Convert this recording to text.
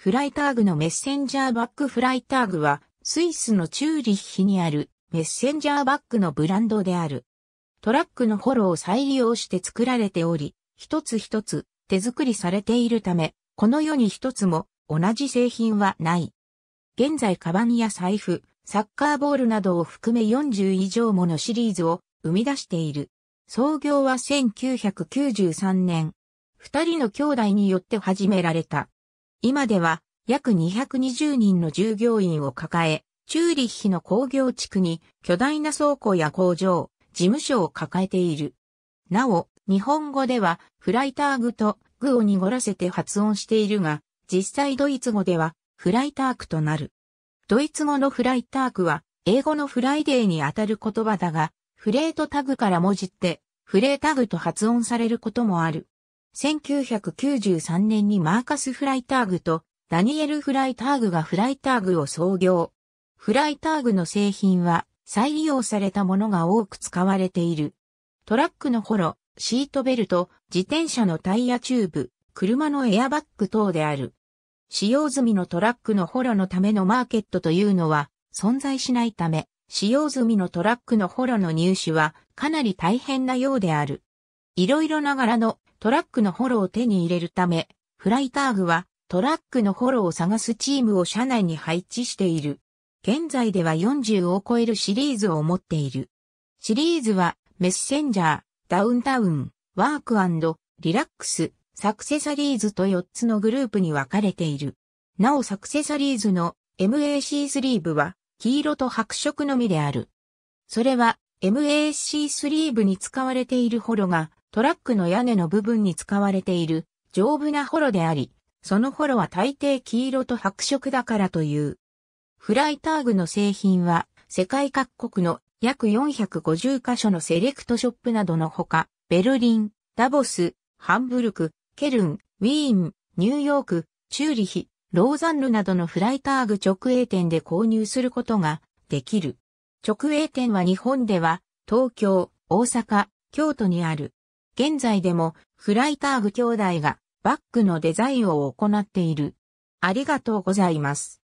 フライターグのメッセンジャーバッグフライターグは、スイスのチューリッヒにあるメッセンジャーバッグのブランドである。トラックのホロを再利用して作られており、一つ一つ手作りされているため、この世に一つも同じ製品はない。現在カバンや財布、サッカーボールなどを含め40以上ものシリーズを生み出している。創業は1993年。二人の兄弟によって始められた。今では約220人の従業員を抱え、チューリッヒの工業地区に巨大な倉庫や工場、事務所を抱えている。なお、日本語ではフライターグとグを濁らせて発音しているが、実際ドイツ語ではフライタークとなる。ドイツ語のフライタークは英語のフライデーにあたる言葉だが、フレートタグからもじってフレータグと発音されることもある。1993年にマーカス・フライターグとダニエル・フライターグがフライターグを創業。フライターグの製品は再利用されたものが多く使われている。トラックのホロ、シートベルト、自転車のタイヤチューブ、車のエアバッグ等である。使用済みのトラックのホロのためのマーケットというのは存在しないため、使用済みのトラックのホロの入手はかなり大変なようである。色々ながらのトラックのホロを手に入れるため、フライターグはトラックのホロを探すチームを社内に配置している。現在では40を超えるシリーズを持っている。シリーズはメッセンジャー、ダウンタウン、ワークリラックス、サクセサリーズと4つのグループに分かれている。なおサクセサリーズの MAC スリーブは黄色と白色のみである。それは MAC スリーブに使われているホロがトラックの屋根の部分に使われている丈夫なホロであり、そのホロは大抵黄色と白色だからという。フライターグの製品は世界各国の約450カ所のセレクトショップなどのほか、ベルリン、ダボス、ハンブルク、ケルン、ウィーン、ニューヨーク、チューリヒ、ローザンヌなどのフライターグ直営店で購入することができる。直営店は日本では東京、大阪、京都にある。現在でもフライターグ兄弟がバッグのデザインを行っている。ありがとうございます。